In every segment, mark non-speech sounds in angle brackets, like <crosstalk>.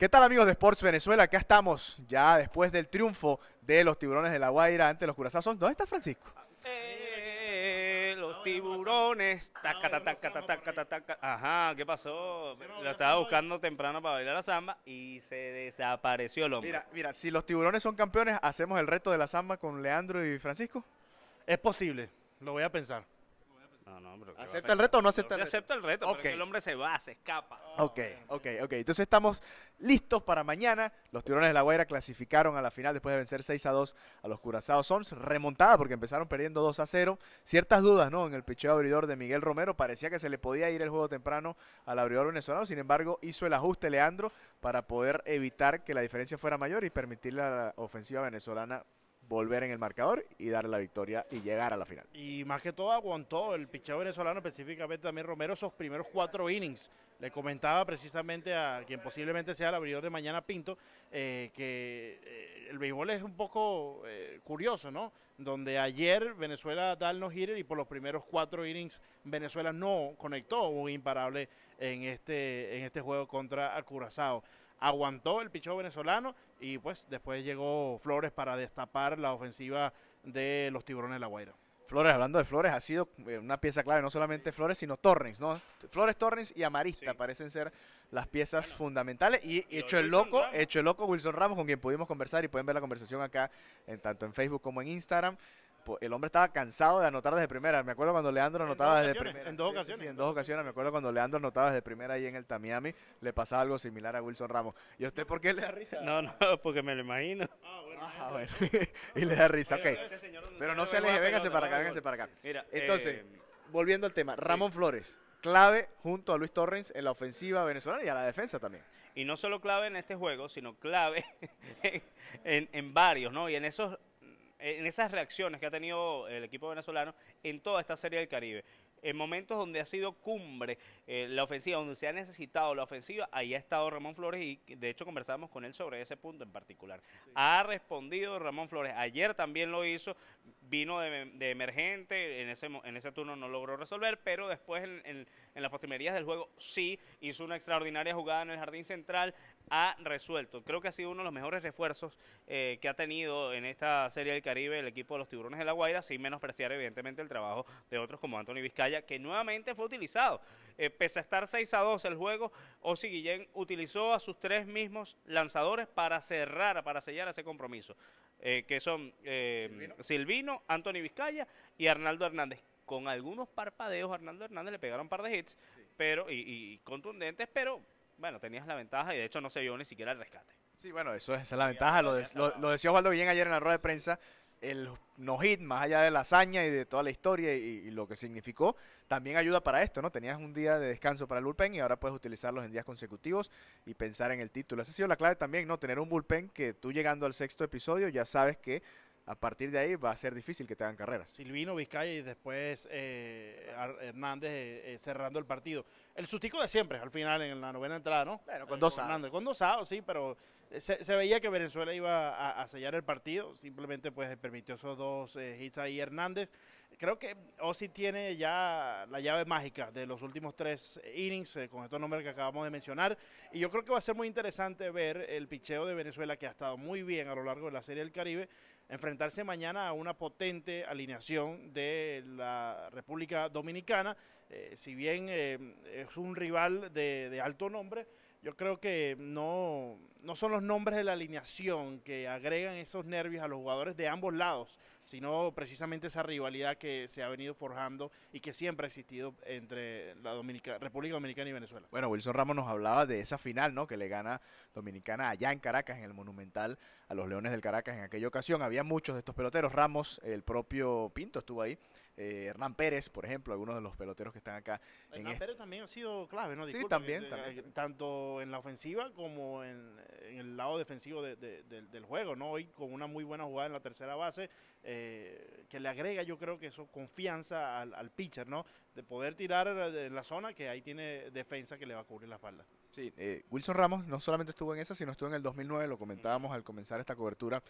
¿Qué tal amigos de Sports Venezuela? Acá estamos ya después del triunfo de los tiburones de La Guaira ante los Curazazos. ¿Dónde está Francisco? Eh, los tiburones. Taca, taca, taca, taca, taca, Ajá, ¿qué pasó? Lo estaba buscando temprano para bailar la samba y se desapareció el hombre. Mira, mira, si los tiburones son campeones, ¿hacemos el reto de la samba con Leandro y Francisco? Es posible, lo voy a pensar. ¿Acepta el reto o no acepta el reto? Acepta el reto, el hombre se va, se escapa. ok, ok, ok. Entonces estamos listos para mañana. Los tirones de la Guaira clasificaron a la final después de vencer 6 a 2 a los curazao Sons. Remontada porque empezaron perdiendo 2 a 0. Ciertas dudas, ¿no? En el picheo abridor de Miguel Romero. Parecía que se le podía ir el juego temprano al abridor venezolano. Sin embargo, hizo el ajuste Leandro para poder evitar que la diferencia fuera mayor y permitir la ofensiva venezolana volver en el marcador y darle la victoria y llegar a la final. Y más que todo aguantó el pichado venezolano, específicamente también Romero, esos primeros cuatro innings. Le comentaba precisamente a quien posiblemente sea el abridor de mañana Pinto, eh, que eh, el béisbol es un poco eh, curioso, ¿no? Donde ayer Venezuela da el no hitter y por los primeros cuatro innings Venezuela no conectó un imparable en este, en este juego contra Curazao aguantó el pichón venezolano y pues después llegó Flores para destapar la ofensiva de los tiburones de La Guaira. Flores, hablando de Flores, ha sido eh, una pieza clave, no solamente Flores, sino Torrens, ¿no? Flores, Torrens y Amarista parecen ser las piezas fundamentales. Y, hecho el loco, hecho el loco Wilson Ramos, con quien pudimos conversar y pueden ver la conversación acá, en, tanto en Facebook como en Instagram el hombre estaba cansado de anotar desde primera. Me acuerdo cuando Leandro anotaba desde primera. En dos ocasiones. en dos ocasiones. Me acuerdo cuando Leandro anotaba desde primera ahí en el Tamiami. Le pasaba algo similar a Wilson Ramos. ¿Y usted por qué le da risa? No, no, <laughs> porque me lo imagino. Ah, bueno. Ah, <laughs> y le da risa, ok. Este Pero no se aleje, véngase para acá, véngase para acá. entonces, eh, volviendo al tema, Ramón Flores, clave junto a Luis Torrens en la ofensiva venezolana y a la defensa también. Y no solo clave en este juego, sino clave <laughs> en, en varios, ¿no? Y en esos en esas reacciones que ha tenido el equipo venezolano en toda esta serie del Caribe. En momentos donde ha sido cumbre eh, la ofensiva, donde se ha necesitado la ofensiva, ahí ha estado Ramón Flores y de hecho conversamos con él sobre ese punto en particular. Ha respondido Ramón Flores, ayer también lo hizo, vino de, emergente, en ese, en ese turno no logró resolver, pero después en, las postrimerías del juego sí hizo una extraordinaria jugada en el jardín central, ha resuelto. Creo que ha sido uno de los mejores refuerzos eh, que ha tenido en esta Serie del Caribe el equipo de los Tiburones de la Guaira, sin menospreciar evidentemente el trabajo de otros como Anthony Vizcaya, que nuevamente fue utilizado. Eh, pese a estar 6 a 2 el juego, Osi Guillén utilizó a sus tres mismos lanzadores para cerrar, para sellar ese compromiso. Eh, que son eh, Silvino. Anthony Vizcaya y Arnaldo Hernández. Con algunos parpadeos, Arnaldo Hernández le pegaron un par de hits pero y, contundentes, pero bueno, tenías la ventaja y de hecho no se vio ni siquiera el rescate. Sí, bueno, eso es, esa la ventaja. Lo, de, lo, decía Osvaldo bien ayer en la rueda de prensa el no-hit, más allá de la hazaña y de toda la historia y, lo que significó, también ayuda para esto, ¿no? Tenías un día de descanso para el bullpen y ahora puedes utilizarlos en días consecutivos y pensar en el título. Esa ha sido la clave también, ¿no? Tener un bullpen que tú llegando al sexto episodio ya sabes que a partir de ahí va a ser difícil que te hagan carreras. Silvino, Vizcaya y después eh, Hernández eh, eh, cerrando el partido. El sustico de siempre, al final, en la novena entrada, ¿no? Bueno, con dos Con dos sí, pero se, veía que Venezuela iba a, sellar el partido, simplemente pues permitió esos dos eh, hits ahí Hernández. Creo que Osi tiene ya la llave mágica de los últimos tres innings eh, con estos nombres que acabamos de mencionar y yo creo que va a ser muy interesante ver el picheo de Venezuela que ha estado muy bien a lo largo de la Serie del Caribe enfrentarse mañana a una potente alineación de la República Dominicana, eh, si bien es un rival de alto nombre yo creo que no, no son los nombres de la alineación que agregan esos nervios a los jugadores de ambos lados, sino precisamente esa rivalidad que se ha venido forjando y que siempre ha existido entre la República Dominicana y Venezuela. Bueno, Wilson Ramos nos hablaba de esa final, ¿no? Que le gana Dominicana allá en Caracas, en el Monumental, a los Leones del Caracas en aquella ocasión. Había muchos de estos peloteros, Ramos, el propio Pinto estuvo ahí, eh, Hernán Pérez, por ejemplo, algunos de los peloteros que están acá. Hernán Pérez también ha sido clave, ¿no? sí, también, eh, también. Tanto en la ofensiva como en eh, en el lado defensivo del juego, ¿no? Hoy con una muy buena jugada en la tercera base, eh, que le agrega yo creo que eso confianza al, pitcher, ¿no? De poder tirar en la zona que ahí tiene defensa que le va a cubrir la espalda. Sí, eh, Wilson Ramos no solamente estuvo en esa, sino estuvo en el 2009, lo comentábamos al comenzar esta cobertura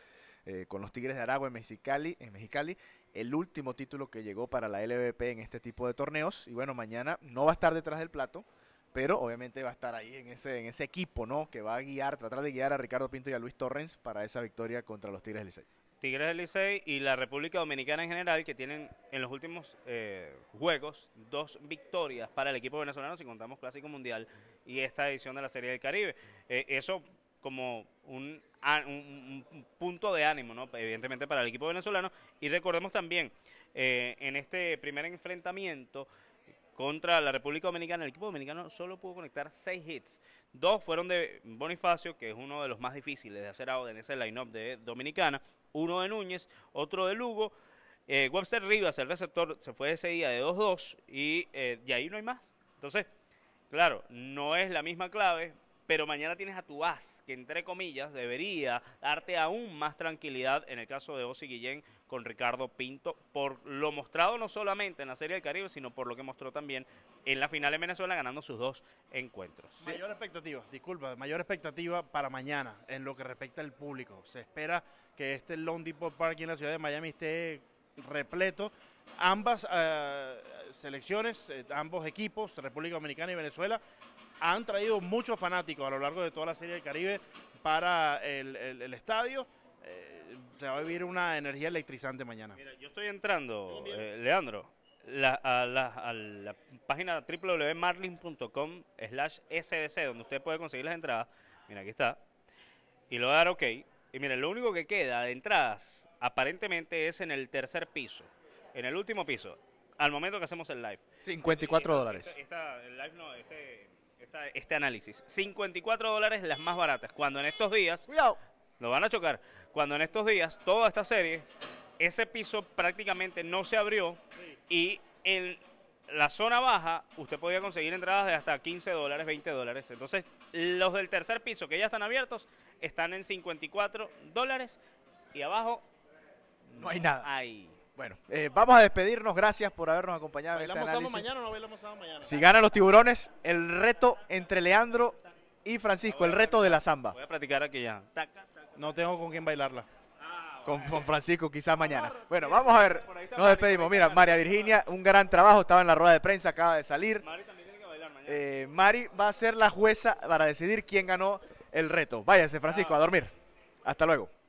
eh, con los Tigres de Aragua en Mexicali, en Mexicali, el último título que llegó para la LVP en este tipo de torneos. Y bueno, mañana no va a estar detrás del plato, pero obviamente va a estar ahí en ese, en ese equipo, ¿no? Que va a guiar, tratar de guiar a Ricardo Pinto y a Luis Torrens para esa victoria contra los Tigres del Licey. Tigres del Licey y la República Dominicana en general, que tienen en los últimos eh, juegos dos victorias para el equipo venezolano, si contamos Clásico Mundial y esta edición de la Serie del Caribe. Eh, eso como un, un, punto de ánimo, ¿no? evidentemente, para el equipo venezolano. Y recordemos también, eh, en este primer enfrentamiento, contra la República Dominicana, el equipo dominicano solo pudo conectar seis hits. Dos fueron de Bonifacio, que es uno de los más difíciles de hacer out en ese line-up de Dominicana. Uno de Núñez, otro de Lugo. Eh, Webster Rivas, el receptor, se fue ese día de 2-2 y eh, de ahí no hay más. Entonces, claro, no es la misma clave, pero mañana tienes a tu as, que entre comillas debería darte aún más tranquilidad en el caso de Osi Guillén con Ricardo Pinto por lo mostrado no solamente en la Serie del Caribe, sino por lo que mostró también en la final en Venezuela ganando sus dos encuentros. Mayor expectativa, disculpa, mayor expectativa para mañana en lo que respecta al público. Se espera que este Lone Depot Park en la ciudad de Miami esté repleto. Ambas eh, selecciones, eh, ambos equipos, República Dominicana y Venezuela, han traído muchos fanáticos a lo largo de toda la Serie del Caribe para el estadio. Eh, se va a vivir una energía electrizante mañana. Mira, yo estoy entrando, eh, Leandro, a, la, página www.marlin.com slash sdc, donde usted puede conseguir las entradas. Mira, aquí está. Y lo voy a dar OK. Y mira, lo único que queda de entradas aparentemente es en el tercer piso, en el último piso, al momento que hacemos el live. 54 dólares. Este, este, análisis. 54 dólares las más baratas, cuando en estos días... Cuidado. Lo van a chocar cuando en estos días, toda esta serie, ese piso prácticamente no se abrió y en la zona baja usted podía conseguir entradas de hasta 15 dólares, 20 dólares. Entonces, los del tercer piso que ya están abiertos están en 54 dólares y abajo no, hay nada. Bueno, eh, vamos a despedirnos. Gracias por habernos acompañado en este mañana o no mañana? Si ganan los tiburones, el reto entre Leandro y Francisco, ah, el reto de la samba. Voy a practicar aquí ya. No tengo con quién bailarla. Ah, con, Francisco quizás mañana. Bueno, vamos a ver. Nos despedimos. Mira, María Virginia, un gran trabajo. Estaba en la rueda de prensa, acaba de salir. Mari eh, va a ser la jueza para decidir quién ganó el reto. Váyase, Francisco, ah. a dormir. Hasta luego.